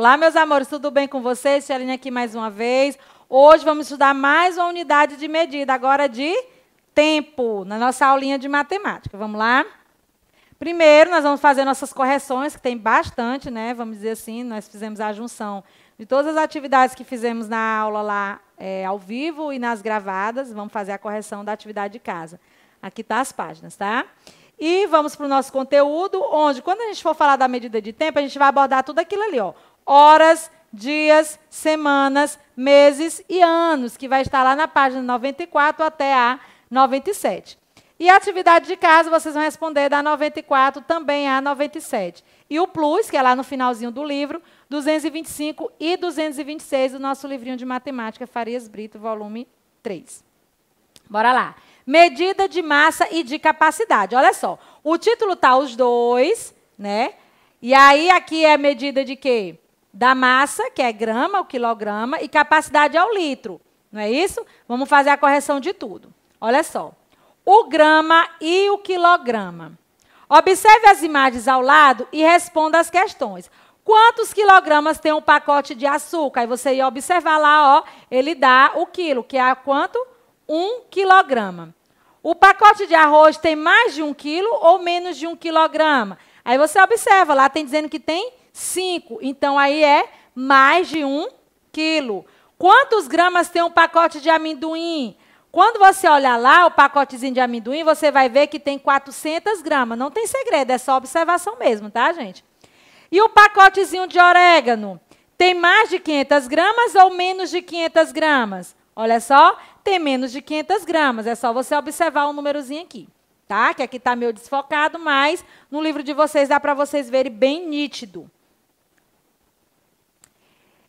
Olá, meus amores, tudo bem com vocês? Tcheline aqui mais uma vez. Hoje vamos estudar mais uma unidade de medida, agora de tempo, na nossa aulinha de matemática. Vamos lá? Primeiro, nós vamos fazer nossas correções, que tem bastante, né? Vamos dizer assim, nós fizemos a junção de todas as atividades que fizemos na aula lá é, ao vivo e nas gravadas. Vamos fazer a correção da atividade de casa. Aqui estão tá as páginas, tá? E vamos para o nosso conteúdo, onde, quando a gente for falar da medida de tempo, a gente vai abordar tudo aquilo ali, ó horas, dias, semanas, meses e anos, que vai estar lá na página 94 até a 97. E a atividade de casa, vocês vão responder da 94 também a 97. E o plus, que é lá no finalzinho do livro, 225 e 226 do nosso livrinho de matemática Farias Brito, volume 3. Bora lá. Medida de massa e de capacidade. Olha só, o título tá os dois, né? E aí aqui é medida de quê? da massa, que é grama, o quilograma, e capacidade ao litro. Não é isso? Vamos fazer a correção de tudo. Olha só. O grama e o quilograma. Observe as imagens ao lado e responda as questões. Quantos quilogramas tem um pacote de açúcar? Aí você ia observar lá, ó, ele dá o quilo, que é quanto? Um quilograma. O pacote de arroz tem mais de um quilo ou menos de um quilograma? Aí você observa, lá tem dizendo que tem 5. Então aí é mais de 1 quilo. Quantos gramas tem um pacote de amendoim? Quando você olha lá o pacotezinho de amendoim, você vai ver que tem 400 gramas. Não tem segredo, é só observação mesmo, tá, gente? E o pacotezinho de orégano? Tem mais de 500 gramas ou menos de 500 gramas? Olha só, tem menos de 500 gramas. É só você observar o um númerozinho aqui, tá? Que aqui está meio desfocado, mas no livro de vocês dá para vocês verem bem nítido.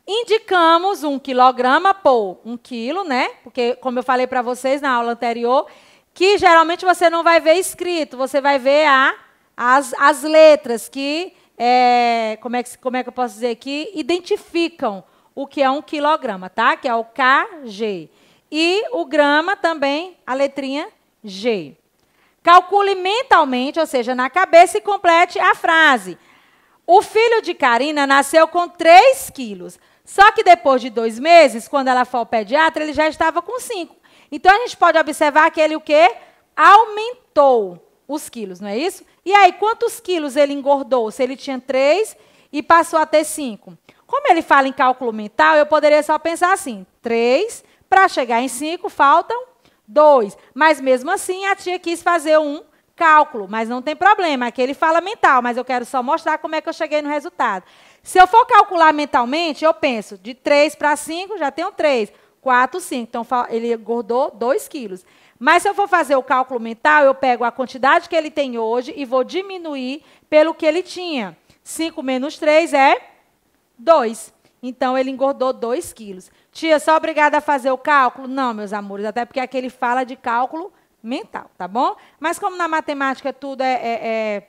Indicamos um quilograma por um quilo, né? Porque, como eu falei para vocês na aula anterior, que geralmente você não vai ver escrito, você vai ver a, as, as letras que, é, como, é que, como é que eu posso dizer aqui, identificam o que é um quilograma, tá? Que é o KG. E o grama também, a letrinha G. Calcule mentalmente, ou seja, na cabeça, e complete a frase. O filho de Karina nasceu com 3 quilos. Só que depois de dois meses, quando ela foi ao pediatra, ele já estava com cinco. Então a gente pode observar que ele o quê? Aumentou os quilos, não é isso? E aí, quantos quilos ele engordou? Se ele tinha três e passou a ter cinco. Como ele fala em cálculo mental, eu poderia só pensar assim: três, para chegar em cinco, faltam dois. Mas mesmo assim, a tia quis fazer um cálculo, mas não tem problema, aqui é ele fala mental, mas eu quero só mostrar como é que eu cheguei no resultado. Se eu for calcular mentalmente, eu penso de 3 para 5, já tenho 3. 4, 5. Então, ele engordou 2 quilos. Mas se eu for fazer o cálculo mental, eu pego a quantidade que ele tem hoje e vou diminuir pelo que ele tinha. 5 menos 3 é 2. Então, ele engordou 2 quilos. Tia, só obrigada a fazer o cálculo? Não, meus amores, até porque aqui ele fala de cálculo mental, tá bom? Mas como na matemática tudo é, é, é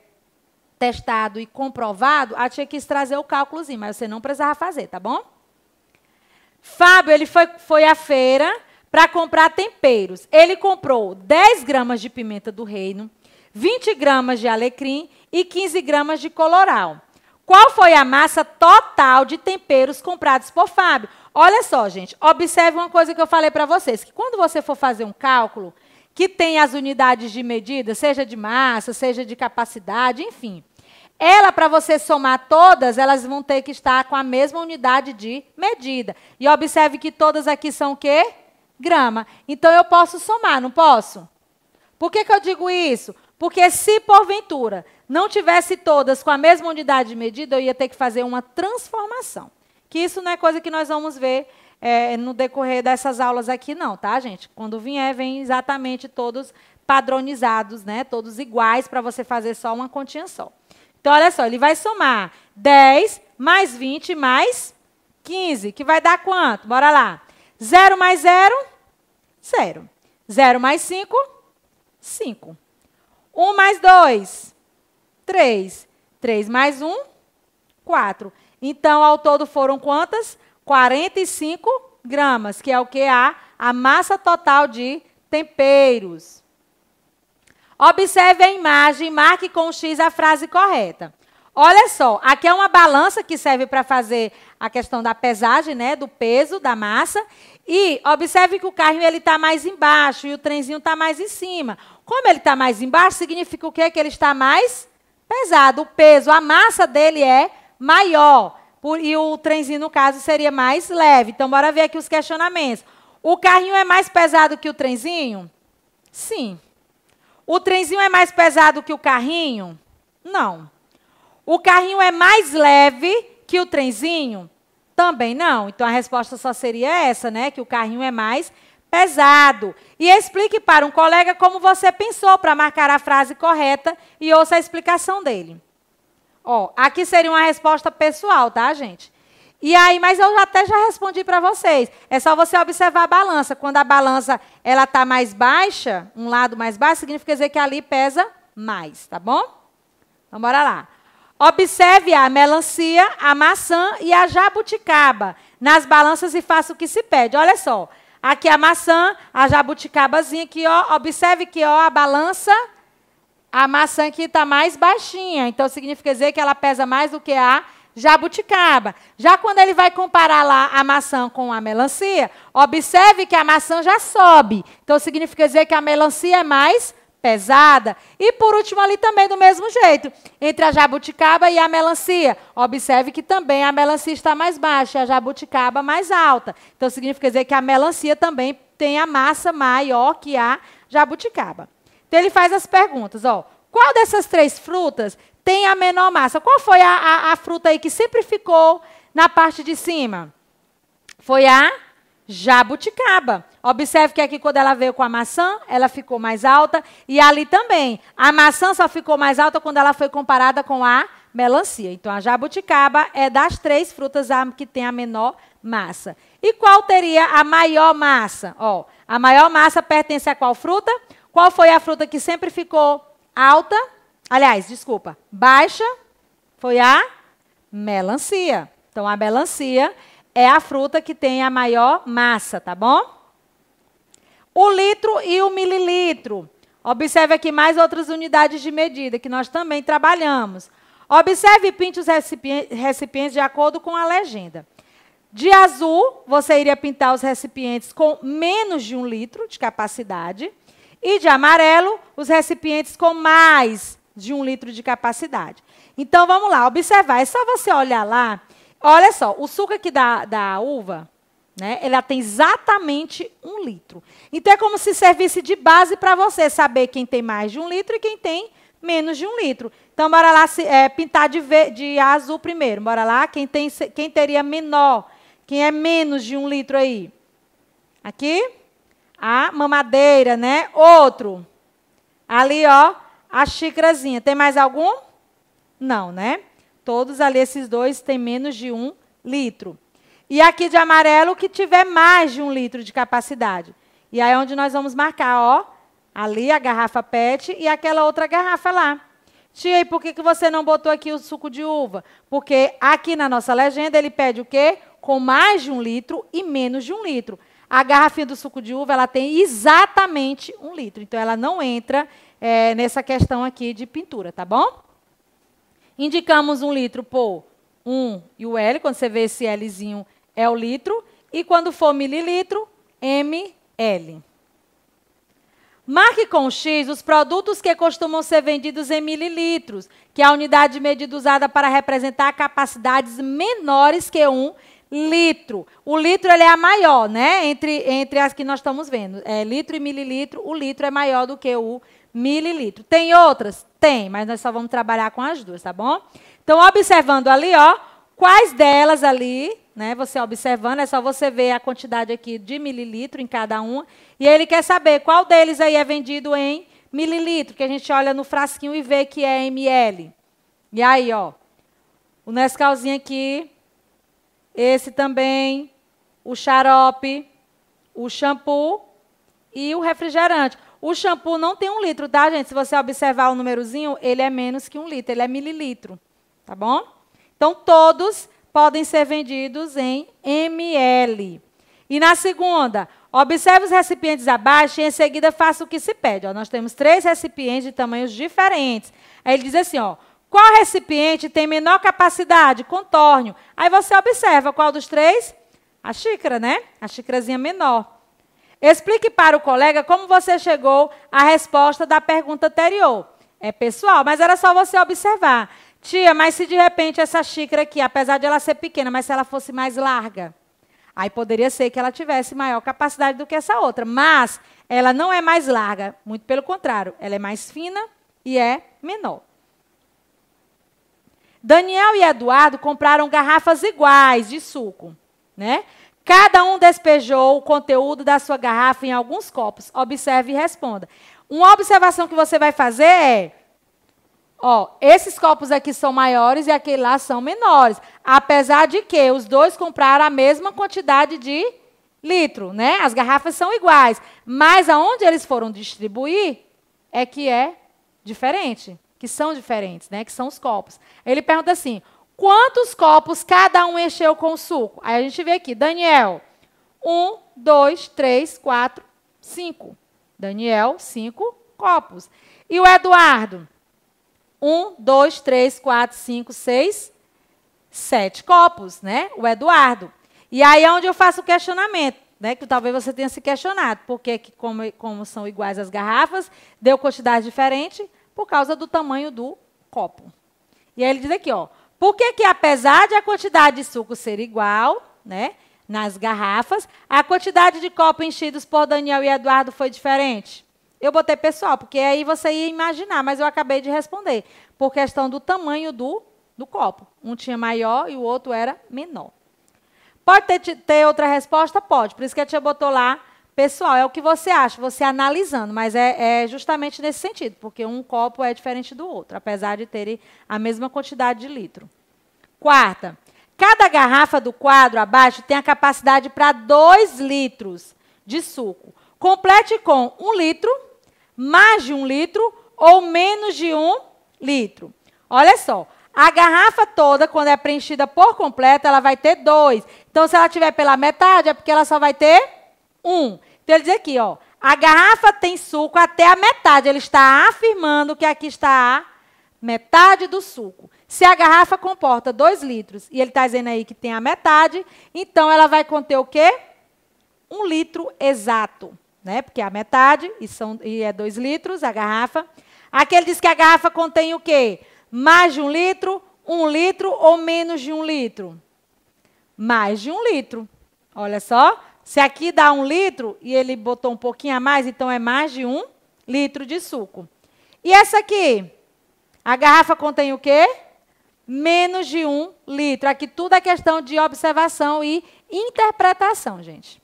testado e comprovado, a tia quis trazer o cálculozinho, mas você não precisava fazer, tá bom? Fábio, ele foi, foi à feira para comprar temperos. Ele comprou 10 gramas de pimenta do reino, 20 gramas de alecrim e 15 gramas de coloral. Qual foi a massa total de temperos comprados por Fábio? Olha só, gente, observe uma coisa que eu falei para vocês, que quando você for fazer um cálculo que tem as unidades de medida, seja de massa, seja de capacidade, enfim, ela, para você somar todas, elas vão ter que estar com a mesma unidade de medida. E observe que todas aqui são o quê? Grama. Então eu posso somar, não posso? Por que, que eu digo isso? Porque se porventura não tivesse todas com a mesma unidade de medida, eu ia ter que fazer uma transformação. Que isso não é coisa que nós vamos ver é, no decorrer dessas aulas aqui, não, tá, gente? Quando vier, vem exatamente todos padronizados, né? Todos iguais para você fazer só uma continha só. Então, olha só, ele vai somar 10 mais 20 mais 15, que vai dar quanto? Bora lá. 0 mais 0, 0. 0 mais 5, 5. 1 mais 2, 3. 3 mais 1, 4. Então, ao todo foram quantas? 45 gramas, que é o que há a massa total de temperos. Observe a imagem, marque com X a frase correta. Olha só, aqui é uma balança que serve para fazer a questão da pesagem, né, do peso da massa. E observe que o carrinho ele está mais embaixo e o trenzinho está mais em cima. Como ele está mais embaixo, significa o quê? Que ele está mais pesado. O peso, a massa dele é maior. Por, e o trenzinho, no caso, seria mais leve. Então, bora ver aqui os questionamentos. O carrinho é mais pesado que o trenzinho? Sim. O trenzinho é mais pesado que o carrinho? Não. O carrinho é mais leve que o trenzinho? Também não. Então a resposta só seria essa, né? Que o carrinho é mais pesado. E explique para um colega como você pensou para marcar a frase correta e ouça a explicação dele. Ó, aqui seria uma resposta pessoal, tá, gente? E aí, mas eu até já respondi para vocês. É só você observar a balança. Quando a balança ela está mais baixa, um lado mais baixo, significa dizer que ali pesa mais, tá bom? Então, bora lá. Observe a melancia, a maçã e a jabuticaba nas balanças e faça o que se pede. Olha só, aqui a maçã, a jabuticabazinha aqui, ó. Observe que ó, a balança, a maçã aqui está mais baixinha. Então significa dizer que ela pesa mais do que a jabuticaba. Já quando ele vai comparar lá a maçã com a melancia, observe que a maçã já sobe. Então significa dizer que a melancia é mais pesada. E por último, ali também do mesmo jeito, entre a jabuticaba e a melancia. Observe que também a melancia está mais baixa e a jabuticaba mais alta. Então, significa dizer que a melancia também tem a massa maior que a jabuticaba. Então, ele faz as perguntas, ó. Qual dessas três frutas tem a menor massa. Qual foi a, a, a fruta aí que sempre ficou na parte de cima? Foi a jabuticaba. Observe que aqui, quando ela veio com a maçã, ela ficou mais alta. E ali também. A maçã só ficou mais alta quando ela foi comparada com a melancia. Então, a jabuticaba é das três frutas a, que tem a menor massa. E qual teria a maior massa? Ó, a maior massa pertence a qual fruta? Qual foi a fruta que sempre ficou alta? Aliás, desculpa, baixa foi a melancia. Então, a melancia é a fruta que tem a maior massa, tá bom? O litro e o mililitro. Observe aqui mais outras unidades de medida que nós também trabalhamos. Observe e pinte os recipientes de acordo com a legenda. De azul, você iria pintar os recipientes com menos de um litro de capacidade. E de amarelo, os recipientes com mais de um litro de capacidade. Então, vamos lá, observar. É só você olhar lá. Olha só, o suco aqui da, da uva, né, ela tem exatamente um litro. Então, é como se servisse de base para você saber quem tem mais de um litro e quem tem menos de um litro. Então, bora lá se, é, pintar de, de azul primeiro. Bora lá, quem, tem, quem teria menor, quem é menos de um litro aí? Aqui, a mamadeira, né? Outro. Ali, ó, a xícarazinha. Tem mais algum? Não, né? Todos ali, esses dois, têm menos de um litro. E aqui de amarelo, que tiver mais de um litro de capacidade. E aí é onde nós vamos marcar, ó. Ali a garrafa PET e aquela outra garrafa lá. Tia, e por que, que você não botou aqui o suco de uva? Porque aqui na nossa legenda ele pede o quê? Com mais de um litro e menos de um litro. A garrafinha do suco de uva ela tem exatamente um litro, então ela não entra é, nessa questão aqui de pintura, tá bom? Indicamos um litro por 1 um e o L, quando você vê esse Lzinho é o litro, e quando for mililitro, ml. Marque com X os produtos que costumam ser vendidos em mililitros, que é a unidade de medida usada para representar capacidades menores que 1 um litro. O litro ele é a maior, né? Entre, entre as que nós estamos vendo. É litro e mililitro, o litro é maior do que o mililitro. Tem outras? Tem, mas nós só vamos trabalhar com as duas, tá bom? Então, observando ali, ó, quais delas ali, né? Você observando, é só você ver a quantidade aqui de mililitro em cada uma. E ele quer saber qual deles aí é vendido em mililitro, que a gente olha no frasquinho e vê que é ml. E aí, ó, o Nescauzinho aqui, esse também, o xarope, o shampoo e o refrigerante. O shampoo não tem um litro, tá, gente? Se você observar o númerozinho, ele é menos que um litro, ele é mililitro, tá bom? Então, todos podem ser vendidos em ml. E na segunda, observe os recipientes abaixo e em seguida faça o que se pede. Ó, nós temos três recipientes de tamanhos diferentes. Aí ele diz assim, ó, qual recipiente tem menor capacidade? Contorno. Aí você observa qual dos três? A xícara, né? A xícarazinha menor. Explique para o colega como você chegou à resposta da pergunta anterior. É pessoal, mas era só você observar. Tia, mas se de repente essa xícara aqui, apesar de ela ser pequena, mas se ela fosse mais larga, aí poderia ser que ela tivesse maior capacidade do que essa outra. Mas ela não é mais larga, muito pelo contrário, ela é mais fina e é menor. Daniel e Eduardo compraram garrafas iguais de suco, né? Cada um despejou o conteúdo da sua garrafa em alguns copos. Observe e responda. Uma observação que você vai fazer é: ó, esses copos aqui são maiores e aqueles lá são menores. Apesar de que os dois compraram a mesma quantidade de litro, né? As garrafas são iguais. Mas aonde eles foram distribuir é que é diferente. Que são diferentes, né? Que são os copos. Ele pergunta assim: Quantos copos cada um encheu com suco? Aí a gente vê aqui, Daniel. Um, dois, três, quatro, cinco. Daniel, cinco copos. E o Eduardo? Um, dois, três, quatro, cinco, seis, sete copos, né? O Eduardo. E aí é onde eu faço o questionamento, né? Que talvez você tenha se questionado. Por que, como, como são iguais as garrafas, deu quantidade diferente? Por causa do tamanho do copo. E aí ele diz aqui, ó. Por que, que apesar de a quantidade de suco ser igual, né, nas garrafas, a quantidade de copos enchidos por Daniel e Eduardo foi diferente? Eu botei pessoal, porque aí você ia imaginar, mas eu acabei de responder. Por questão do tamanho do, do copo. Um tinha maior e o outro era menor. Pode ter, ter outra resposta? Pode. Por isso que a tia botou lá Pessoal, é o que você acha, você analisando, mas é, é, justamente nesse sentido, porque um copo é diferente do outro, apesar de terem a mesma quantidade de litro. Quarta, cada garrafa do quadro abaixo tem a capacidade para 2 litros de suco. Complete com 1 um litro, mais de 1 um litro ou menos de 1 um litro. Olha só, a garrafa toda, quando é preenchida por completo, ela vai ter 2. Então, se ela tiver pela metade, é porque ela só vai ter 1. Então ele diz aqui, ó, a garrafa tem suco até a metade. Ele está afirmando que aqui está a metade do suco. Se a garrafa comporta 2 litros e ele está dizendo aí que tem a metade, então ela vai conter o quê? Um litro exato. Né? Porque é a metade e, são, e é 2 litros a garrafa. Aqui ele diz que a garrafa contém o quê? Mais de um litro, um litro ou menos de um litro? Mais de um litro. Olha só, se aqui dá um litro e ele botou um pouquinho a mais, então é mais de um litro de suco. E essa aqui? A garrafa contém o quê? Menos de um litro. Aqui tudo é questão de observação e interpretação, gente.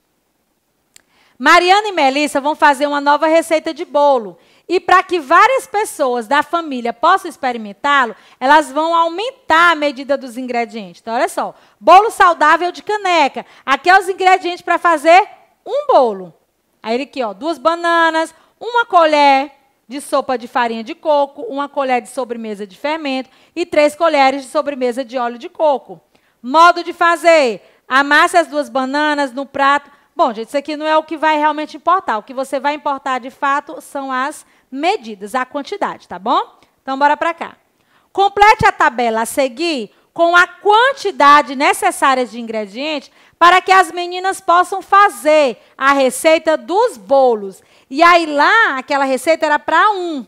Mariana e Melissa vão fazer uma nova receita de bolo. E para que várias pessoas da família possam experimentá-lo, elas vão aumentar a medida dos ingredientes. Então, olha só: bolo saudável de caneca. Aqui é os ingredientes para fazer um bolo. Aí ele aqui, ó, duas bananas, uma colher de sopa de farinha de coco, uma colher de sobremesa de fermento e três colheres de sobremesa de óleo de coco. Modo de fazer: amasse as duas bananas no prato. Bom, gente, isso aqui não é o que vai realmente importar. O que você vai importar de fato são as medidas, a quantidade, tá bom? Então, bora para cá. Complete a tabela a seguir com a quantidade necessária de ingredientes para que as meninas possam fazer a receita dos bolos. E aí lá, aquela receita era para um.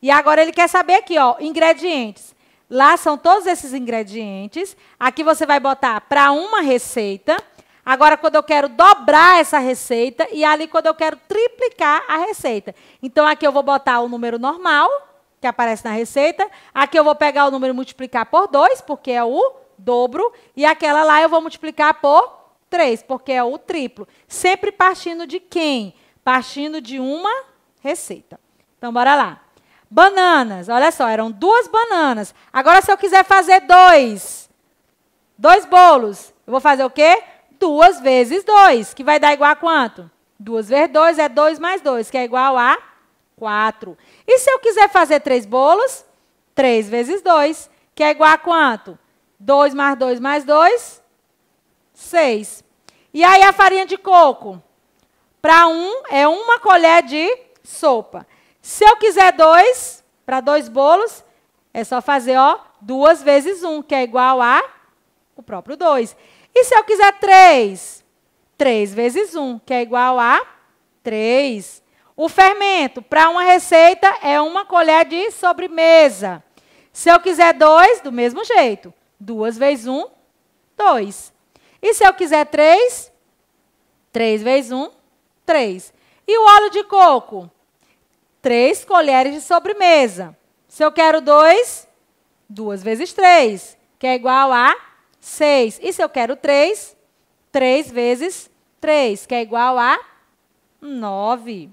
E agora ele quer saber aqui, ó, ingredientes. Lá são todos esses ingredientes. Aqui você vai botar para uma receita Agora, quando eu quero dobrar essa receita, e ali quando eu quero triplicar a receita. Então, aqui eu vou botar o número normal, que aparece na receita. Aqui eu vou pegar o número e multiplicar por 2, porque é o dobro. E aquela lá eu vou multiplicar por 3, porque é o triplo. Sempre partindo de quem? Partindo de uma receita. Então, bora lá. Bananas. Olha só, eram duas bananas. Agora, se eu quiser fazer dois, dois bolos, eu vou fazer o quê? 2 vezes 2, que vai dar igual a quanto? 2 vezes 2 é 2 mais 2, que é igual a 4. E se eu quiser fazer 3 bolos? 3 vezes 2, que é igual a quanto? 2 mais 2 mais 2, 6. E aí a farinha de coco? Para um é uma colher de sopa. Se eu quiser 2, para 2 bolos, é só fazer 2 duas vezes um, que é igual a o próprio 2. E se eu quiser 3? 3 vezes 1, que é igual a 3. O fermento, para uma receita, é uma colher de sobremesa. Se eu quiser 2, do mesmo jeito. 2 vezes 1, 2. E se eu quiser 3? 3 vezes 1, 3. E o óleo de coco? 3 colheres de sobremesa. Se eu quero 2, 2 vezes 3, que é igual a 6. E se eu quero 3? 3 vezes 3, que é igual a 9.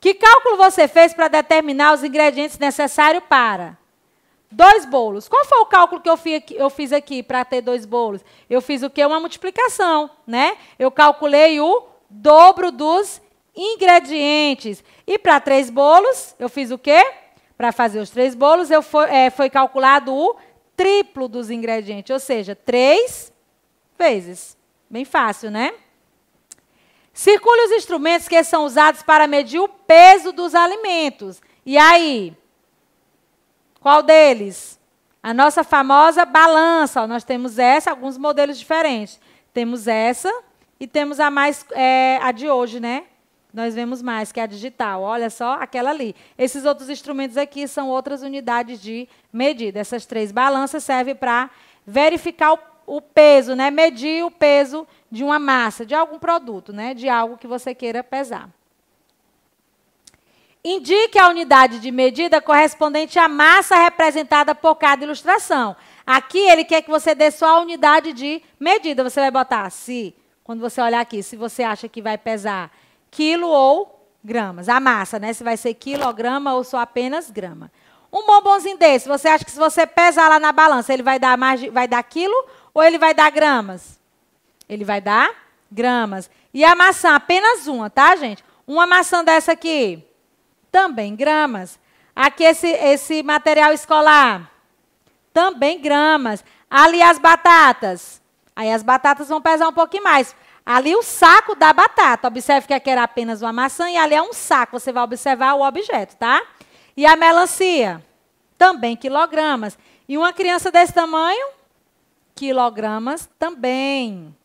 Que cálculo você fez para determinar os ingredientes necessários para? Dois bolos. Qual foi o cálculo que eu, fiz aqui para ter dois bolos? Eu fiz o quê? Uma multiplicação, né? Eu calculei o dobro dos ingredientes. E para três bolos, eu fiz o quê? Para fazer os três bolos, eu foi, é, foi calculado o triplo dos ingredientes, ou seja, três vezes. Bem fácil, né? Circule os instrumentos que são usados para medir o peso dos alimentos. E aí? Qual deles? A nossa famosa balança. Nós temos essa, alguns modelos diferentes. Temos essa e temos a mais é, a de hoje, né? nós vemos mais, que é a digital. Olha só aquela ali. Esses outros instrumentos aqui são outras unidades de medida. Essas três balanças servem para verificar o, o, peso, né? medir o peso de uma massa, de algum produto, né? de algo que você queira pesar. Indique a unidade de medida correspondente à massa representada por cada ilustração. Aqui ele quer que você dê só a unidade de medida. Você vai botar se, quando você olhar aqui, se você acha que vai pesar quilo ou gramas. A massa, né? Se vai ser quilograma ou só apenas grama. Um bombonzinho desse, você acha que se você pesar lá na balança, ele vai dar mais, vai dar quilo ou ele vai dar gramas? Ele vai dar gramas. E a maçã, apenas uma, tá, gente? Uma maçã dessa aqui, também gramas. Aqui esse, esse material escolar, também gramas. Ali as batatas. Aí as batatas vão pesar um pouquinho mais. Ali o saco da batata. Observe que aqui é era apenas uma maçã e ali é um saco. Você vai observar o objeto, tá? E a melancia, também quilogramas. E uma criança desse tamanho, quilogramas também.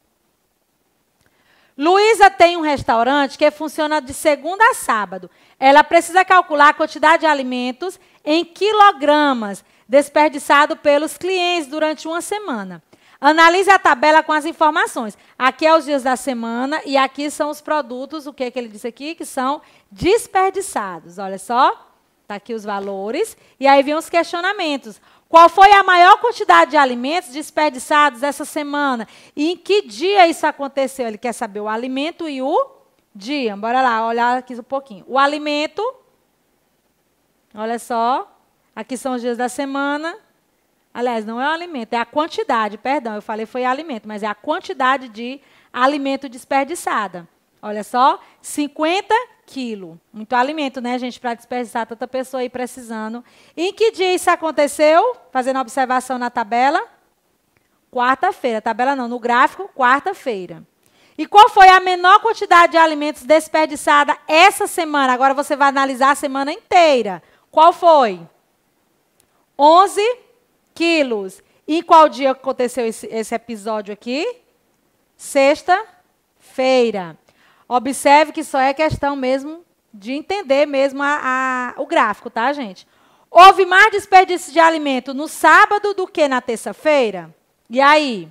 Luísa tem um restaurante que funciona de segunda a sábado. Ela precisa calcular a quantidade de alimentos em quilogramas desperdiçado pelos clientes durante uma semana. Analise a tabela com as informações. Aqui é os dias da semana e aqui são os produtos, o que, é que ele disse aqui? Que são desperdiçados. Olha só, está aqui os valores. E aí vem os questionamentos. Qual foi a maior quantidade de alimentos desperdiçados essa semana? E em que dia isso aconteceu? Ele quer saber o alimento e o dia. Bora lá, olhar aqui um pouquinho. O alimento, olha só, aqui são os dias da semana. Aliás, não é o alimento, é a quantidade, perdão, eu falei foi alimento, mas é a quantidade de alimento desperdiçada. Olha só, 50 quilos. Muito alimento, né, gente, para desperdiçar tanta pessoa aí precisando. Em que dia isso aconteceu? Fazendo observação na tabela. Quarta-feira, tabela não, no gráfico, quarta-feira. E qual foi a menor quantidade de alimentos desperdiçada essa semana? Agora você vai analisar a semana inteira. Qual foi? 11 quilos. E qual dia aconteceu esse, esse episódio aqui? Sexta-feira. Observe que só é questão mesmo de entender mesmo a, a, o gráfico, tá, gente? Houve mais desperdício de alimento no sábado do que na terça-feira? E aí?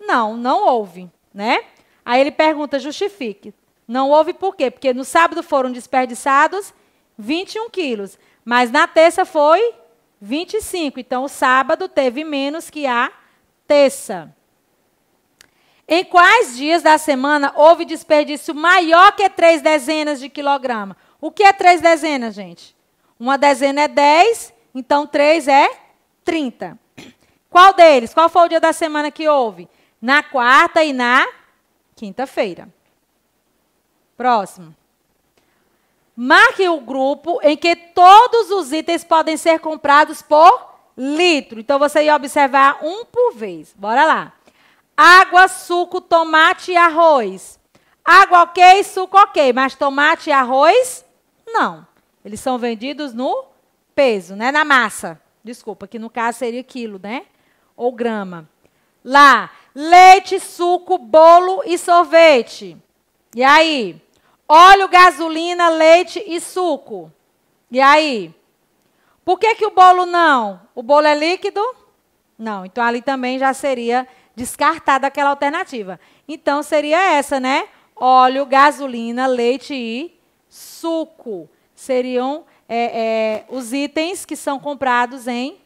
Não, não houve, né? Aí ele pergunta, justifique. Não houve por quê? Porque no sábado foram desperdiçados 21 quilos, mas na terça foi 25. Então, o sábado teve menos que a terça. Em quais dias da semana houve desperdício maior que três dezenas de quilograma? O que é três dezenas, gente? Uma dezena é 10, então três é 30. Qual deles? Qual foi o dia da semana que houve? Na quarta e na quinta-feira. Próximo. Marque o grupo em que todos os itens podem ser comprados por litro. Então você ia observar um por vez. Bora lá. Água, suco, tomate e arroz. Água ok, suco ok, mas tomate e arroz, não. Eles são vendidos no peso, né? Na massa. Desculpa, que no caso seria quilo, né? Ou grama. Lá, leite, suco, bolo e sorvete. E aí? óleo, gasolina, leite e suco. E aí? Por que, que o bolo não? O bolo é líquido? Não. Então ali também já seria descartada aquela alternativa. Então seria essa, né? Óleo, gasolina, leite e suco. Seriam é, é, os itens que são comprados em.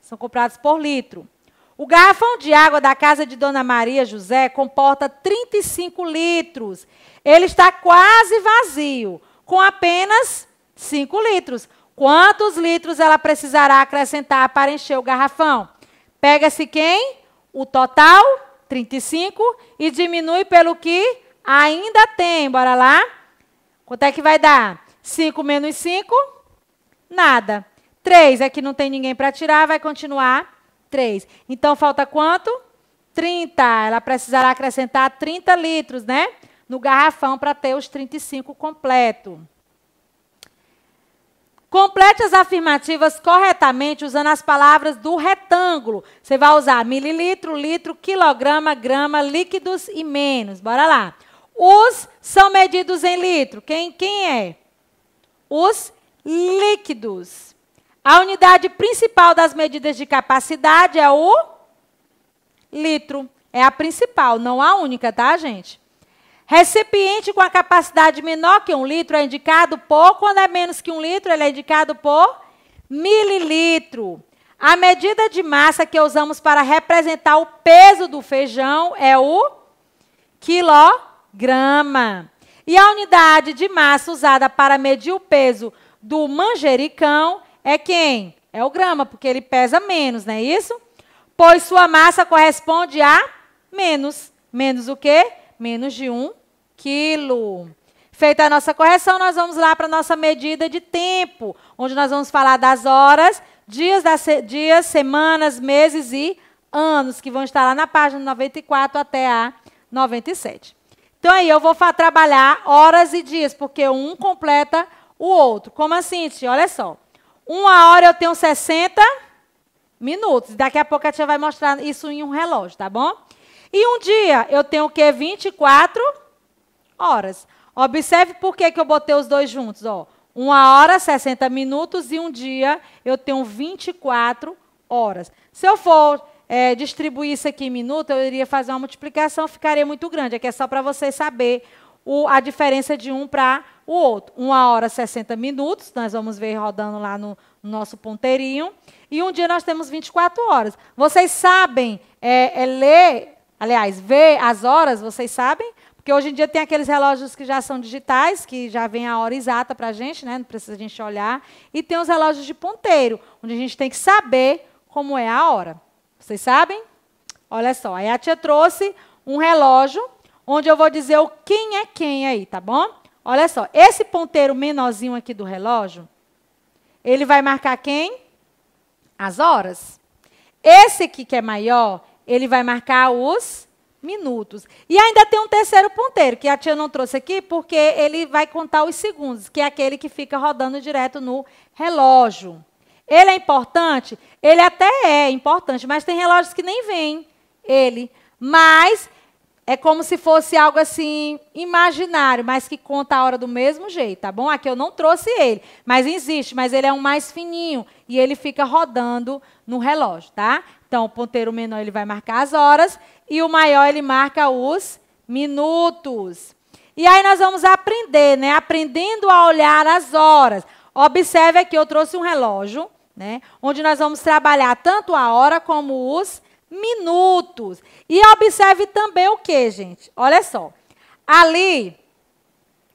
São comprados por litro. O garrafão de água da casa de Dona Maria José comporta 35 litros ele está quase vazio, com apenas 5 litros. Quantos litros ela precisará acrescentar para encher o garrafão? Pega-se quem? O total, 35, e diminui pelo que ainda tem. Bora lá? Quanto é que vai dar? 5 menos 5? Nada. 3, é que não tem ninguém para tirar, vai continuar 3. Então falta quanto? 30. Ela precisará acrescentar 30 litros, né? no garrafão para ter os 35 completo. Complete as afirmativas corretamente usando as palavras do retângulo. Você vai usar mililitro, litro, quilograma, grama, líquidos e menos. Bora lá. Os são medidos em litro. Quem, quem é? Os líquidos. A unidade principal das medidas de capacidade é o litro. É a principal, não a única, tá, gente? Recipiente com a capacidade menor que um litro é indicado por, quando é menos que um litro, ele é indicado por mililitro. A medida de massa que usamos para representar o peso do feijão é o quilograma. E a unidade de massa usada para medir o peso do manjericão é quem? É o grama, porque ele pesa menos, não é isso? Pois sua massa corresponde a menos. Menos o quê? menos de 1 quilo. Feita a nossa correção, nós vamos lá para a nossa medida de tempo, onde nós vamos falar das horas, dias, das se dias, semanas, meses e anos, que vão estar lá na página 94 até a 97. Então aí eu vou trabalhar horas e dias, porque um completa o outro. Como assim, tia? Olha só. Uma hora eu tenho 60 minutos. Daqui a pouco a tia vai mostrar isso em um relógio, tá bom? E um dia eu tenho o quê? 24 horas. Observe por que, que eu botei os dois juntos. Ó. Uma hora, 60 minutos, e um dia eu tenho 24 horas. Se eu for é, distribuir isso aqui em minuto, eu iria fazer uma multiplicação, ficaria muito grande. Aqui é só para você saber o, a diferença de um para o outro. Uma hora, 60 minutos, nós vamos ver rodando lá no, no nosso ponteirinho. E um dia nós temos 24 horas. Vocês sabem é, é ler Aliás, ver as horas, vocês sabem? Porque hoje em dia tem aqueles relógios que já são digitais, que já vem a hora exata para a gente, né? não precisa a gente olhar. E tem os relógios de ponteiro, onde a gente tem que saber como é a hora. Vocês sabem? Olha só, aí a tia trouxe um relógio, onde eu vou dizer o quem é quem aí, tá bom? Olha só, esse ponteiro menorzinho aqui do relógio, ele vai marcar quem? As horas. Esse aqui que é maior, ele vai marcar os minutos. E ainda tem um terceiro ponteiro, que a tia não trouxe aqui, porque ele vai contar os segundos, que é aquele que fica rodando direto no relógio. Ele é importante? Ele até é importante, mas tem relógios que nem vêm ele. Mas é como se fosse algo assim imaginário, mas que conta a hora do mesmo jeito, tá bom? Aqui eu não trouxe ele, mas existe, mas ele é um mais fininho e ele fica rodando no relógio, tá? Então, o ponteiro menor ele vai marcar as horas e o maior ele marca os minutos. E aí nós vamos aprender, né? Aprendendo a olhar as horas. Observe aqui, eu trouxe um relógio, né? Onde nós vamos trabalhar tanto a hora como os minutos. E observe também o que, gente? Olha só. Ali,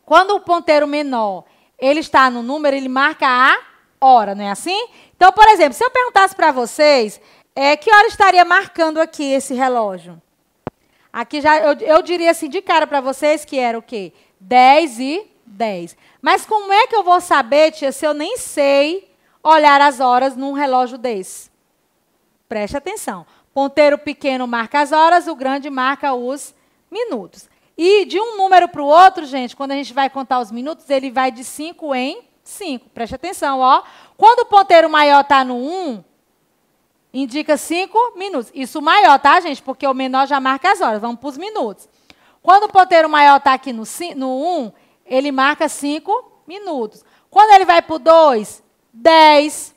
quando o ponteiro menor ele está no número, ele marca a hora, não é assim? Então, por exemplo, se eu perguntasse para vocês é, que hora estaria marcando aqui esse relógio? Aqui já eu, eu diria assim de cara para vocês que era o quê? 10 e 10. Mas como é que eu vou saber, tia, se eu nem sei olhar as horas num relógio desse? Preste atenção ponteiro pequeno marca as horas, o grande marca os minutos. E de um número para o outro, gente, quando a gente vai contar os minutos, ele vai de 5 em 5. Preste atenção, ó. Quando o ponteiro maior está no 1, um, indica 5 minutos. Isso maior, tá, gente? Porque o menor já marca as horas. Vamos para os minutos. Quando o ponteiro maior está aqui no 1, um, ele marca 5 minutos. Quando ele vai para o 2, 10,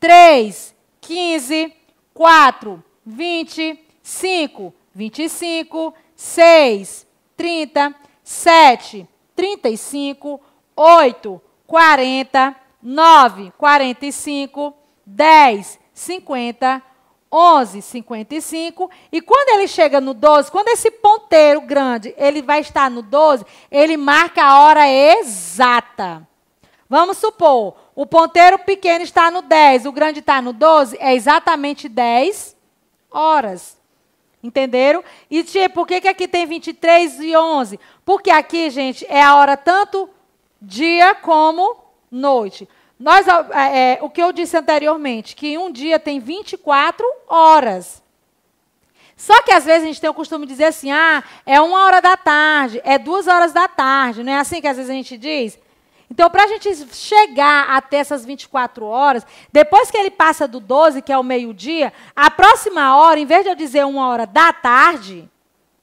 3, 15, 4, 20, 5, 25, 6, 30, 7, 35, 8, 40, 9, 45, 10, 50, 11, 55. E quando ele chega no 12, quando esse ponteiro grande ele vai estar no 12, ele marca a hora exata. Vamos supor, o ponteiro pequeno está no 10, o grande está no 12, é exatamente 10 horas. Entenderam? E tia, por que, que aqui tem 23 e 11? Porque aqui, gente, é a hora tanto dia como noite. Nós, é, é, o que eu disse anteriormente, que um dia tem 24 horas. Só que às vezes a gente tem o costume de dizer assim, ah, é uma hora da tarde, é duas horas da tarde, não é assim que às vezes a gente diz? Então, para a gente chegar até essas 24 horas, depois que ele passa do 12, que é o meio-dia, a próxima hora, em vez de eu dizer uma hora da tarde,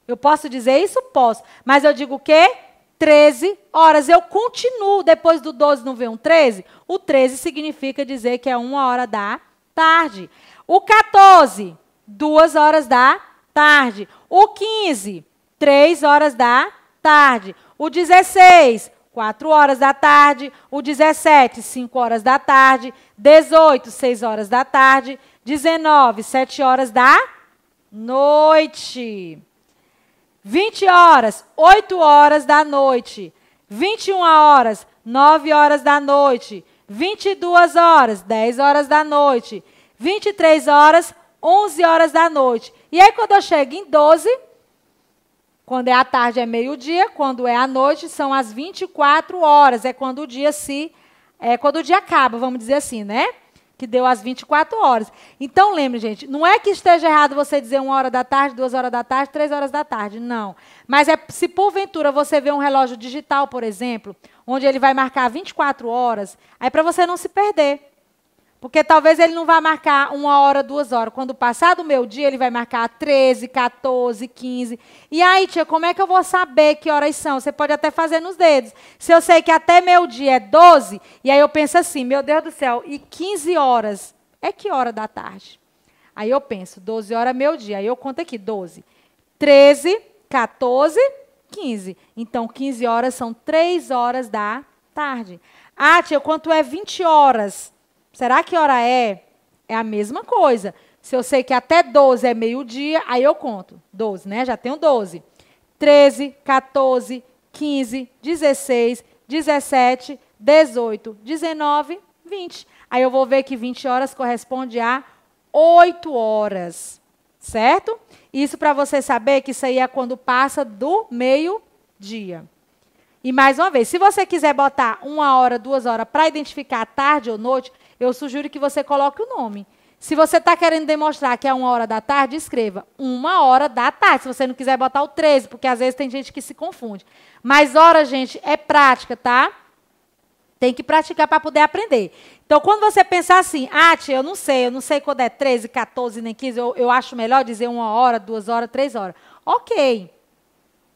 eu posso dizer isso? Posso. Mas eu digo o quê? 13 horas. Eu continuo. Depois do 12 não vem um 13? O 13 significa dizer que é uma hora da tarde. O 14, duas horas da tarde. O 15, três horas da tarde. O 16, 4 horas da tarde, o 17, 5 horas da tarde, 18, 6 horas da tarde, 19, 7 horas da noite. 20 horas, 8 horas da noite. 21 horas, 9 horas da noite. 22 horas, 10 horas da noite. 23 horas, 11 horas da noite. E aí, quando eu chego em 12, quando é a tarde é meio-dia, quando é a noite são as 24 horas, é quando o dia se é quando o dia acaba, vamos dizer assim, né? Que deu as 24 horas. Então lembre, gente, não é que esteja errado você dizer uma hora da tarde, duas horas da tarde, três horas da tarde, não. Mas é se porventura você vê um relógio digital, por exemplo, onde ele vai marcar 24 horas, aí para você não se perder. Porque talvez ele não vá marcar uma hora, duas horas. Quando passar do meu dia, ele vai marcar 13, 14, 15. E aí, tia, como é que eu vou saber que horas são? Você pode até fazer nos dedos. Se eu sei que até meu dia é 12, e aí eu penso assim, meu Deus do céu, e 15 horas é que hora da tarde? Aí eu penso, 12 horas é meu dia. Aí eu conto aqui, 12. 13, 14, 15. Então, 15 horas são 3 horas da tarde. Ah, tia, quanto é 20 horas? Será que hora é? É a mesma coisa. Se eu sei que até 12 é meio-dia, aí eu conto. 12, né? Já tenho 12. 13, 14, 15, 16, 17, 18, 19, 20. Aí eu vou ver que 20 horas corresponde a 8 horas. Certo? Isso para você saber que isso aí é quando passa do meio-dia. E mais uma vez, se você quiser botar uma hora, duas horas para identificar tarde ou noite, eu sugiro que você coloque o nome. Se você está querendo demonstrar que é uma hora da tarde, escreva uma hora da tarde. Se você não quiser botar o 13, porque às vezes tem gente que se confunde. Mas hora, gente, é prática, tá? Tem que praticar para poder aprender. Então, quando você pensar assim, ah, tia, eu não sei, eu não sei quando é 13, 14, nem 15, eu, eu acho melhor dizer uma hora, duas horas, três horas. Ok.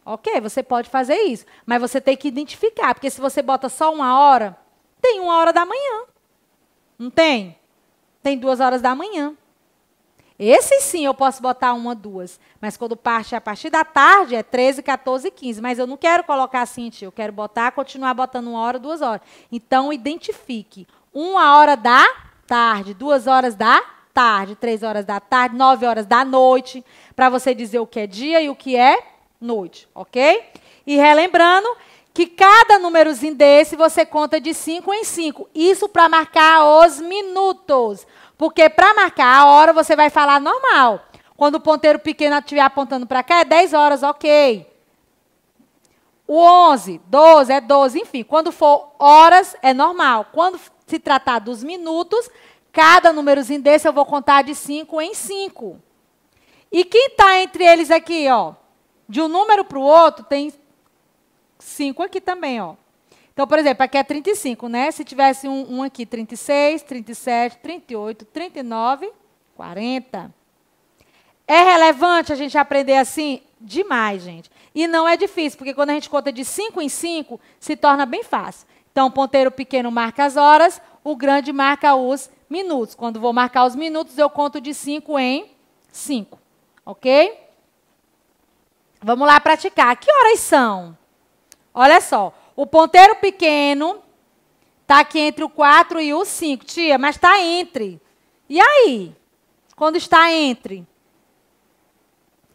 Ok, você pode fazer isso. Mas você tem que identificar, porque se você bota só uma hora, tem uma hora da manhã. Não tem? Tem duas horas da manhã. Esse sim eu posso botar uma, duas. Mas quando parte é a partir da tarde, é 13, 14, 15. Mas eu não quero colocar assim, tio. Eu quero botar, continuar botando uma hora, duas horas. Então, identifique. Uma hora da tarde, duas horas da tarde, três horas da tarde, nove horas da noite. Para você dizer o que é dia e o que é noite, ok? E relembrando que cada númerozinho desse você conta de 5 em 5. Isso para marcar os minutos. Porque para marcar a hora você vai falar normal. Quando o ponteiro pequeno estiver apontando para cá, é 10 horas, ok. O 11, 12 é 12, enfim. Quando for horas, é normal. Quando se tratar dos minutos, cada númerozinho desse eu vou contar de 5 em 5. E quem está entre eles aqui, ó, de um número para o outro, tem 5 aqui também, ó. Então, por exemplo, aqui é 35, né? Se tivesse um, um aqui, 36, 37, 38, 39, 40. É relevante a gente aprender assim? Demais, gente. E não é difícil, porque quando a gente conta de 5 em 5, se torna bem fácil. Então, o ponteiro pequeno marca as horas, o grande marca os minutos. Quando vou marcar os minutos, eu conto de 5 em 5. Ok? Vamos lá praticar. Que horas são? Olha só, o ponteiro pequeno está aqui entre o 4 e o 5, tia, mas está entre. E aí? Quando está entre?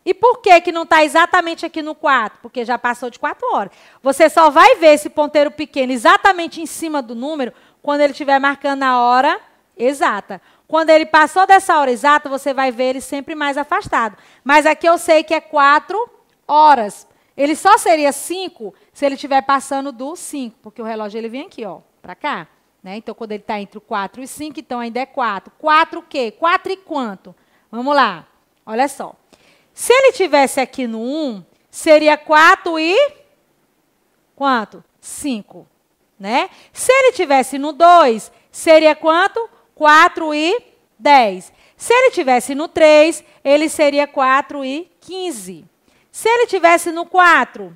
E por que que não está exatamente aqui no 4? Porque já passou de 4 horas. Você só vai ver esse ponteiro pequeno exatamente em cima do número quando ele estiver marcando a hora exata. Quando ele passou dessa hora exata, você vai ver ele sempre mais afastado. Mas aqui eu sei que é 4 horas. Ele só seria 5 se ele estiver passando do 5, porque o relógio ele vem aqui, ó, para cá. Né? Então, quando ele está entre o 4 e 5, então ainda é 4. 4 o quê? 4 e quanto? Vamos lá. Olha só. Se ele estivesse aqui no 1, seria 4 e quanto? 5. Né? Se ele estivesse no 2, seria quanto? 4 e 10. Se ele estivesse no 3, ele seria 4 e 15. Se ele estivesse no 4,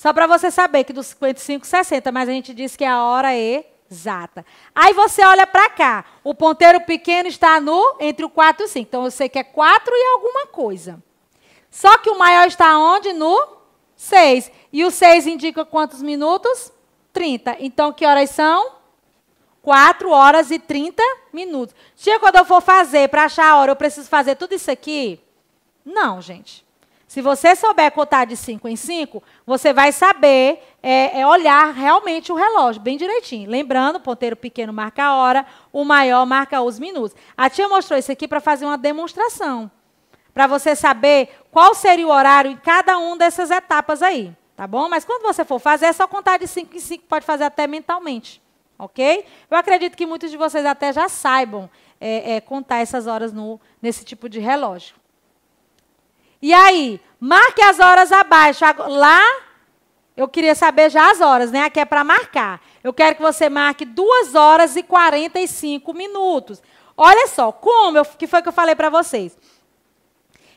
Só para você saber que dos 55, 60, mas a gente disse que é a hora exata. Aí você olha para cá. O ponteiro pequeno está no entre o 4 e o 5. Então eu sei que é 4 e alguma coisa. Só que o maior está onde? No 6. E o 6 indica quantos minutos? 30. Então que horas são? 4 horas e 30 minutos. Tia, quando eu for fazer para achar a hora, eu preciso fazer tudo isso aqui? Não, gente. Se você souber contar de 5 em 5, você vai saber é, é olhar realmente o relógio, bem direitinho. Lembrando, o ponteiro pequeno marca a hora, o maior marca os minutos. A tia mostrou isso aqui para fazer uma demonstração, para você saber qual seria o horário em cada uma dessas etapas aí, tá bom? Mas quando você for fazer, é só contar de 5 em 5, pode fazer até mentalmente, ok? Eu acredito que muitos de vocês até já saibam é, é contar essas horas no, nesse tipo de relógio. E aí, marque as horas abaixo. Lá, eu queria saber já as horas, né? Aqui é para marcar. Eu quero que você marque 2 horas e 45 minutos. Olha só, como O que foi que eu falei para vocês?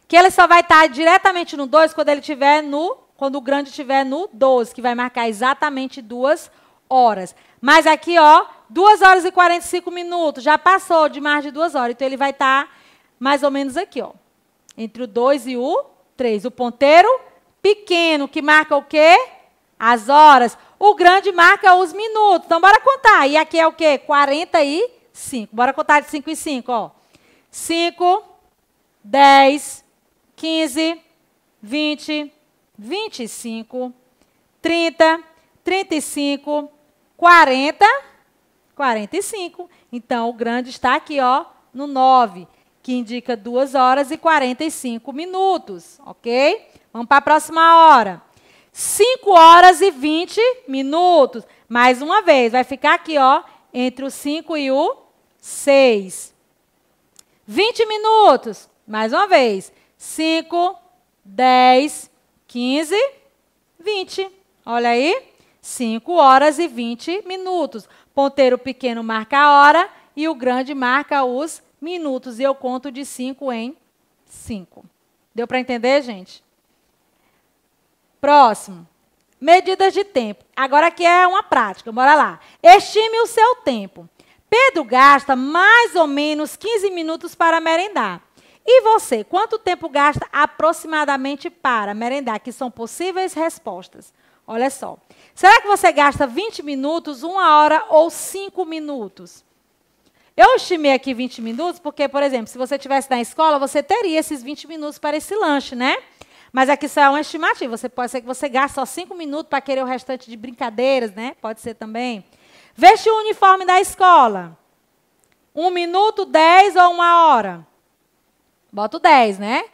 Que ele só vai estar tá diretamente no 2 quando ele tiver no. Quando o grande estiver no 12, que vai marcar exatamente duas horas. Mas aqui, ó, 2 horas e 45 minutos. Já passou de mais de duas horas. Então ele vai estar tá mais ou menos aqui, ó. Entre o 2 e o 3. O ponteiro pequeno, que marca o quê? As horas. O grande marca os minutos. Então, bora contar. E aqui é o quê? 45. Bora contar de 5 em 5, 5, 10, 15, 20, 25, 30, 35, 40, 45. Então, o grande está aqui, ó, no 9 que indica 2 horas e 45 minutos, ok? Vamos para a próxima hora. 5 horas e 20 minutos. Mais uma vez, vai ficar aqui, ó, entre o 5 e o 6. 20 minutos. Mais uma vez. 5, 10, 15, 20. Olha aí. 5 horas e 20 minutos. Ponteiro pequeno marca a hora e o grande marca os minutos e eu conto de 5 em 5. Deu para entender, gente? Próximo. Medidas de tempo. Agora aqui é uma prática, bora lá. Estime o seu tempo. Pedro gasta mais ou menos 15 minutos para merendar. E você, quanto tempo gasta aproximadamente para merendar? Que são possíveis respostas. Olha só. Será que você gasta 20 minutos, uma hora ou 5 minutos? Eu estimei aqui 20 minutos, porque, por exemplo, se você tivesse na escola, você teria esses 20 minutos para esse lanche, né? Mas aqui só é uma estimativa. Você pode ser que você gaste só 5 minutos para querer o restante de brincadeiras, né? Pode ser também. Veste o uniforme da escola. Um minuto, 10 ou uma hora? Boto 10, né?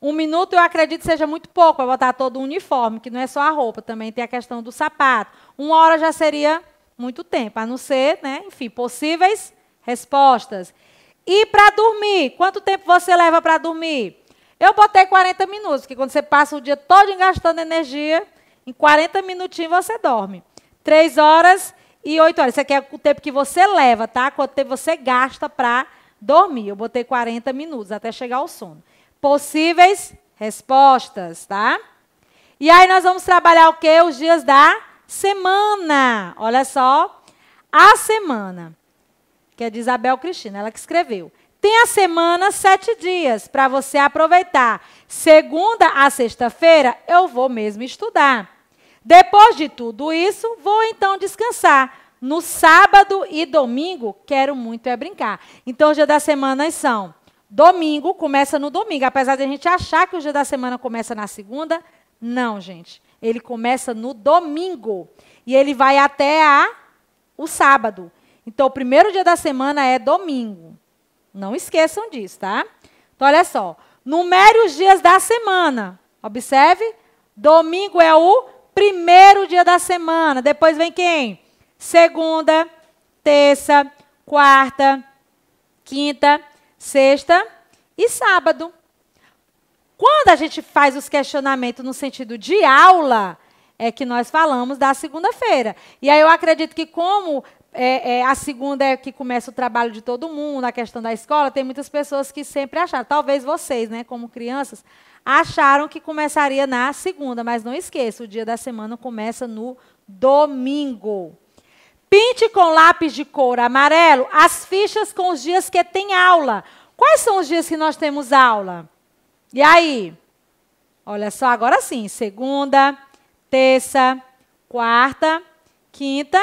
Um minuto eu acredito seja muito pouco para botar todo o uniforme, que não é só a roupa, também tem a questão do sapato. Uma hora já seria muito tempo, a não ser, né? Enfim, possíveis respostas. E para dormir, quanto tempo você leva para dormir? Eu botei 40 minutos, porque quando você passa o dia todo gastando energia, em 40 minutinhos você dorme. 3 horas e 8 horas. Isso aqui é o tempo que você leva, tá? Quanto tempo você gasta para dormir. Eu botei 40 minutos até chegar ao sono. Possíveis respostas, tá? E aí nós vamos trabalhar o quê? Os dias da semana. Olha só. A semana que é de Isabel Cristina, ela que escreveu. Tem a semana sete dias para você aproveitar. Segunda a sexta-feira, eu vou mesmo estudar. Depois de tudo isso, vou então descansar. No sábado e domingo, quero muito é brincar. Então, os dias da semana são domingo, começa no domingo. Apesar de a gente achar que o dia da semana começa na segunda, não, gente. Ele começa no domingo. E ele vai até a, o sábado. Então, o primeiro dia da semana é domingo. Não esqueçam disso, tá? Então, olha só. Numere os dias da semana. Observe. Domingo é o primeiro dia da semana. Depois vem quem? Segunda, terça, quarta, quinta, sexta e sábado. Quando a gente faz os questionamentos no sentido de aula, é que nós falamos da segunda-feira. E aí eu acredito que, como é, é, a segunda é que começa o trabalho de todo mundo, a questão da escola. Tem muitas pessoas que sempre acharam, talvez vocês, né, como crianças, acharam que começaria na segunda, mas não esqueça, o dia da semana começa no domingo. Pinte com lápis de cor amarelo as fichas com os dias que tem aula. Quais são os dias que nós temos aula? E aí? Olha só, agora sim: segunda, terça, quarta, quinta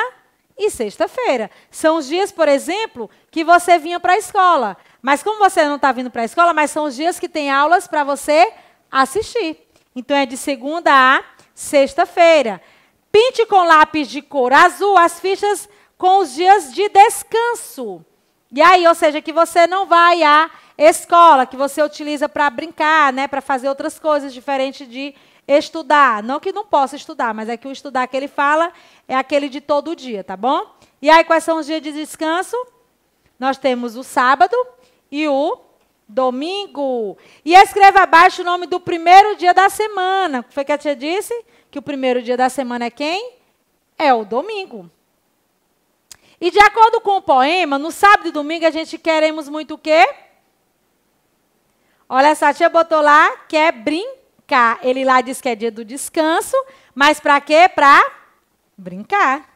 e sexta-feira. São os dias, por exemplo, que você vinha para a escola. Mas como você não está vindo para a escola, mas são os dias que tem aulas para você assistir. Então é de segunda a sexta-feira. Pinte com lápis de cor azul as fichas com os dias de descanso. E aí, ou seja, que você não vai à escola, que você utiliza para brincar, né, para fazer outras coisas diferentes de estudar. Não que não possa estudar, mas é que o estudar que ele fala é aquele de todo dia, tá bom? E aí, quais são os dias de descanso? Nós temos o sábado e o domingo. E escreva abaixo o nome do primeiro dia da semana. Foi que a tia disse? Que o primeiro dia da semana é quem? É o domingo. E de acordo com o poema, no sábado e domingo a gente queremos muito o quê? Olha só, a tia botou lá, quer é brincar brincar. Ele lá diz que é dia do descanso, mas para quê? Para brincar.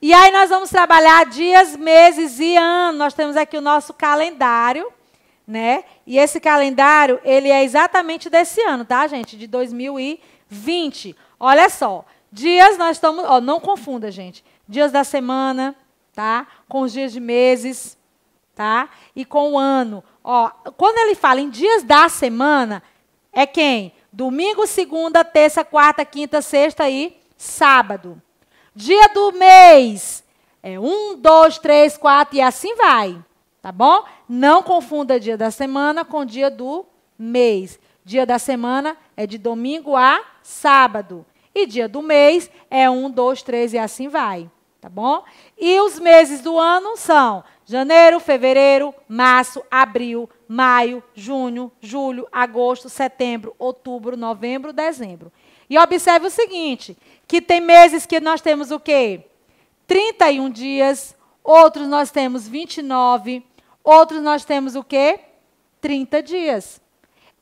E aí nós vamos trabalhar dias, meses e anos. Nós temos aqui o nosso calendário, né? E esse calendário, ele é exatamente desse ano, tá, gente? De 2020. Olha só, dias nós estamos, ó, não confunda, gente. Dias da semana, tá? Com os dias de meses, tá? E com o ano. Ó, quando ele fala em dias da semana, é quem? Domingo, segunda, terça, quarta, quinta, sexta e sábado. Dia do mês é um, dois, três, quatro e assim vai. Tá bom? Não confunda dia da semana com dia do mês. Dia da semana é de domingo a sábado. E dia do mês é um, dois, três e assim vai. Tá bom? E os meses do ano são Janeiro, fevereiro, março, abril, maio, junho, julho, agosto, setembro, outubro, novembro, dezembro. E observe o seguinte, que tem meses que nós temos o quê? 31 dias, outros nós temos 29, outros nós temos o quê? 30 dias.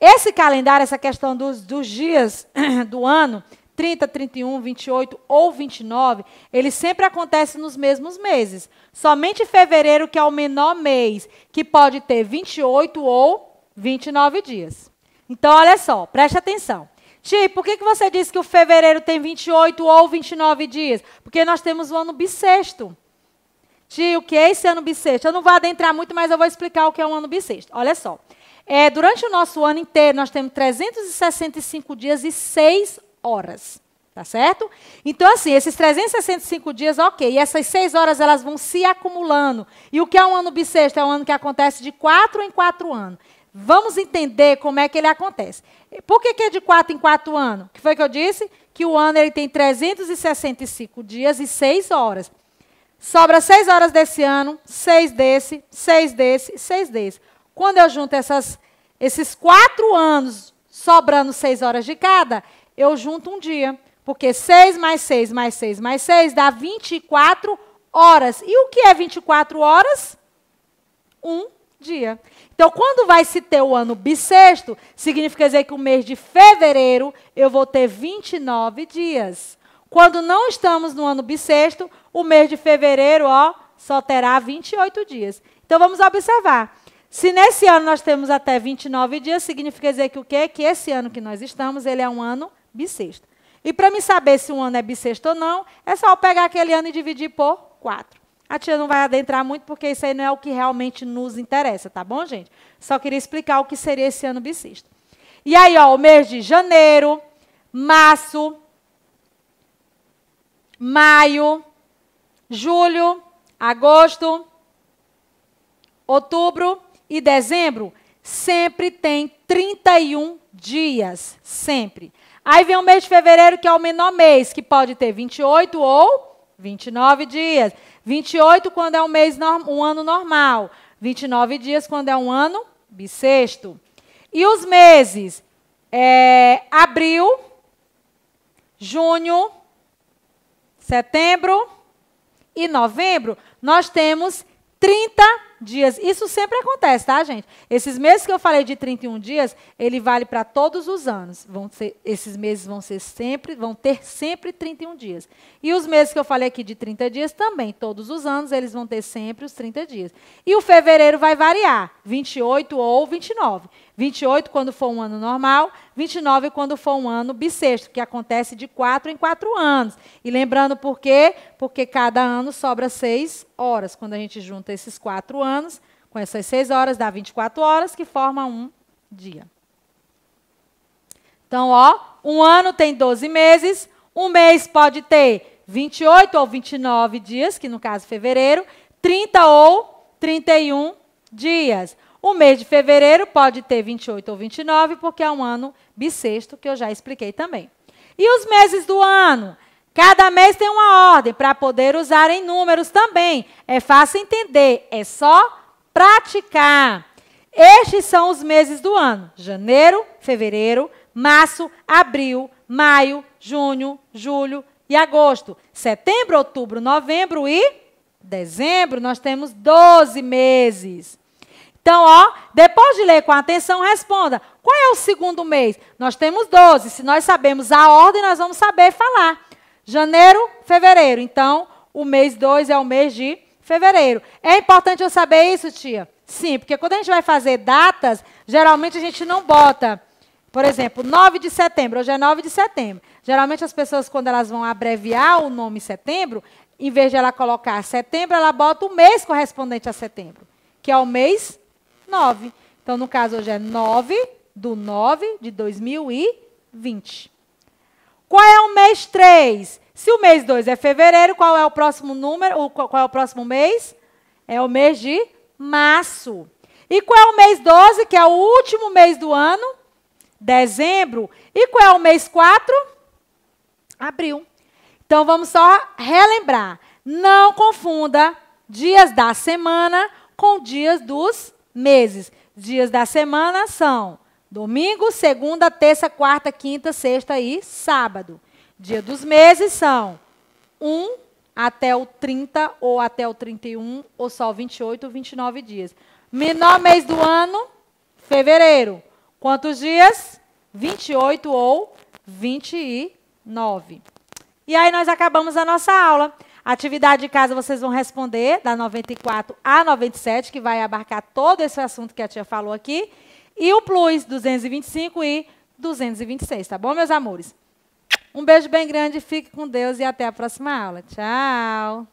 Esse calendário, essa questão dos, dos dias do ano, 30, 31, 28 ou 29, ele sempre acontece nos mesmos meses. Somente fevereiro, que é o menor mês, que pode ter 28 ou 29 dias. Então, olha só, preste atenção. Ti, por que, que você disse que o fevereiro tem 28 ou 29 dias? Porque nós temos o ano bissexto. Ti, o que é esse ano bissexto? Eu não vou adentrar muito, mas eu vou explicar o que é um ano bissexto. Olha só. É, durante o nosso ano inteiro, nós temos 365 dias e 6 horas. Tá certo? Então, assim, esses 365 dias, ok. E essas seis horas elas vão se acumulando. E o que é um ano bissexto? É um ano que acontece de quatro em quatro anos. Vamos entender como é que ele acontece. Por que, que é de quatro em quatro anos? O que foi que eu disse? Que o ano ele tem 365 dias e seis horas. Sobra seis horas desse ano, seis desse, seis desse, seis desse. Quando eu junto essas, esses quatro anos, sobrando seis horas de cada, eu junto um dia. Porque 6 mais 6 mais 6 mais 6 dá 24 horas. E o que é 24 horas? Um dia. Então, quando vai se ter o ano bissexto, significa dizer que o mês de fevereiro eu vou ter 29 dias. Quando não estamos no ano bissexto, o mês de fevereiro, ó, só terá 28 dias. Então vamos observar. Se nesse ano nós temos até 29 dias, significa dizer que o quê? Que esse ano que nós estamos, ele é um ano e para me saber se um ano é bissexto ou não, é só eu pegar aquele ano e dividir por 4. A tia não vai adentrar muito, porque isso aí não é o que realmente nos interessa, tá bom, gente? Só queria explicar o que seria esse ano bissexto. E aí, ó, o mês de janeiro, março, maio, julho, agosto, outubro e dezembro sempre tem 31 dias, sempre. Aí vem o mês de fevereiro, que é o menor mês, que pode ter 28 ou 29 dias. 28 quando é um, mês, um ano normal. 29 dias quando é um ano bissexto. E os meses? É, abril, junho, setembro e novembro. Nós temos 30 dias. Isso sempre acontece, tá, gente? Esses meses que eu falei de 31 dias, ele vale para todos os anos. Vão ser, esses meses vão ser sempre, vão ter sempre 31 dias. E os meses que eu falei aqui de 30 dias também, todos os anos eles vão ter sempre os 30 dias. E o fevereiro vai variar, 28 ou 29. 28 quando for um ano normal, 29 quando for um ano bissexto, que acontece de 4 em 4 anos. E lembrando por quê? Porque cada ano sobra 6 horas quando a gente junta esses 4 anos anos, com essas seis horas dá 24 horas, que forma um dia. Então, ó, um ano tem 12 meses, um mês pode ter 28 ou 29 dias, que no caso fevereiro, 30 ou 31 dias. O mês de fevereiro pode ter 28 ou 29, porque é um ano bissexto, que eu já expliquei também. E os meses do ano? Cada mês tem uma ordem para poder usar em números também. É fácil entender, é só praticar. Estes são os meses do ano: janeiro, fevereiro, março, abril, maio, junho, julho e agosto. Setembro, outubro, novembro e dezembro. Nós temos 12 meses. Então, ó, depois de ler com atenção, responda: qual é o segundo mês? Nós temos 12. Se nós sabemos a ordem, nós vamos saber falar. Janeiro, fevereiro. Então, o mês 2 é o mês de fevereiro. É importante eu saber isso, tia? Sim, porque quando a gente vai fazer datas, geralmente a gente não bota. Por exemplo, 9 de setembro, hoje é 9 de setembro. Geralmente as pessoas, quando elas vão abreviar o nome setembro, em vez de ela colocar setembro, ela bota o mês correspondente a setembro, que é o mês 9. Então, no caso, hoje é 9 do 9 de 2020. Qual é o mês 3? Se o mês 2 é fevereiro, qual é o próximo número? Qual é o próximo mês? É o mês de março. E qual é o mês 12, que é o último mês do ano? Dezembro. E qual é o mês 4? Abril. Então vamos só relembrar. Não confunda dias da semana com dias dos meses. Dias da semana são Domingo, segunda, terça, quarta, quinta, sexta e sábado. Dia dos meses são 1 até o 30 ou até o 31 ou só 28 ou 29 dias. Menor mês do ano, fevereiro. Quantos dias? 28 ou 29. E aí nós acabamos a nossa aula. Atividade de casa vocês vão responder da 94 a 97, que vai abarcar todo esse assunto que a tia falou aqui. E o Plus 225 e 226, tá bom, meus amores? Um beijo bem grande, fique com Deus e até a próxima aula. Tchau!